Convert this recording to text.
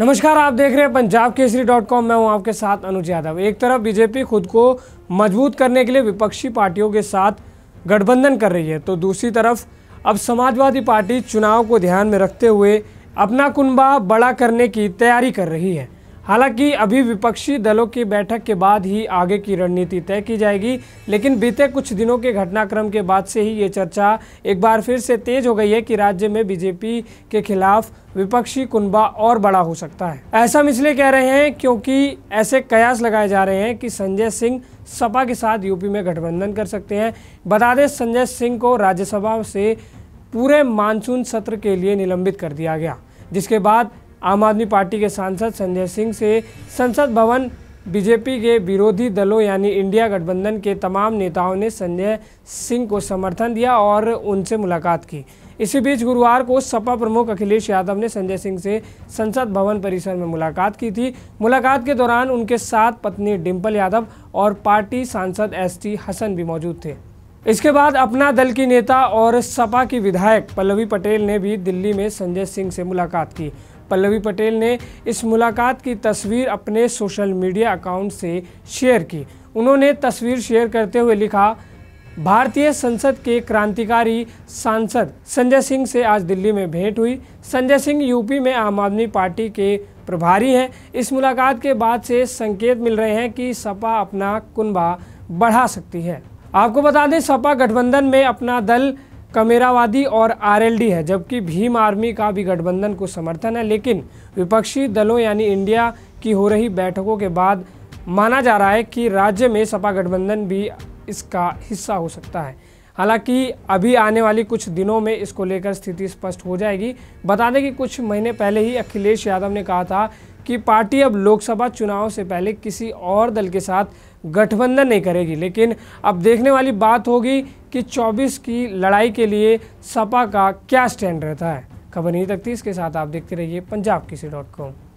नमस्कार आप देख रहे हैं पंजाब केसरी डॉट कॉम मैं हूं आपके साथ अनुज यादव एक तरफ बीजेपी खुद को मजबूत करने के लिए विपक्षी पार्टियों के साथ गठबंधन कर रही है तो दूसरी तरफ अब समाजवादी पार्टी चुनाव को ध्यान में रखते हुए अपना कुनबा बड़ा करने की तैयारी कर रही है हालांकि अभी विपक्षी दलों की बैठक के बाद ही आगे की रणनीति तय की जाएगी लेकिन बीते कुछ दिनों के घटनाक्रम के बाद से ही ये चर्चा एक बार फिर से तेज हो गई है कि राज्य में बीजेपी के खिलाफ विपक्षी कुनबा और बड़ा हो सकता है ऐसा हम इसलिए कह रहे हैं क्योंकि ऐसे कयास लगाए जा रहे हैं कि संजय सिंह सपा के साथ यूपी में गठबंधन कर सकते हैं बता दें संजय सिंह को राज्यसभा से पूरे मानसून सत्र के लिए निलंबित कर दिया गया जिसके बाद आम आदमी पार्टी के सांसद संजय सिंह से संसद भवन बीजेपी के विरोधी दलों यानी इंडिया गठबंधन के तमाम नेताओं ने संजय सिंह को समर्थन दिया और उनसे मुलाकात की इसी बीच गुरुवार को सपा प्रमुख अखिलेश यादव ने संजय सिंह से संसद भवन परिसर में मुलाकात की थी मुलाकात के दौरान उनके साथ पत्नी डिम्पल यादव और पार्टी सांसद एस टी हसन भी मौजूद थे इसके बाद अपना दल की नेता और सपा की विधायक पल्लवी पटेल ने भी दिल्ली में संजय सिंह से मुलाकात की पल्लवी पटेल ने इस मुलाकात की तस्वीर अपने सोशल मीडिया अकाउंट से शेयर की उन्होंने तस्वीर शेयर करते हुए लिखा भारतीय संसद के क्रांतिकारी सांसद संजय सिंह से आज दिल्ली में भेंट हुई संजय सिंह यूपी में आम आदमी पार्टी के प्रभारी हैं इस मुलाकात के बाद से संकेत मिल रहे हैं कि सपा अपना कुनबा बढ़ा सकती है आपको बता दें सपा गठबंधन में अपना दल कमेरावादी और आरएलडी है जबकि भीम आर्मी का भी गठबंधन को समर्थन है लेकिन विपक्षी दलों यानी इंडिया की हो रही बैठकों के बाद माना जा रहा है कि राज्य में सपा गठबंधन भी इसका हिस्सा हो सकता है हालांकि अभी आने वाली कुछ दिनों में इसको लेकर स्थिति स्पष्ट हो जाएगी बता दें कि कुछ महीने पहले ही अखिलेश यादव ने कहा था कि पार्टी अब लोकसभा चुनाव से पहले किसी और दल के साथ गठबंधन नहीं करेगी लेकिन अब देखने वाली बात होगी कि 24 की लड़ाई के लिए सपा का क्या स्टैंड रहता है खबर नहीं तकतीस के साथ आप देखते रहिए पंजाब किसी डॉट कॉम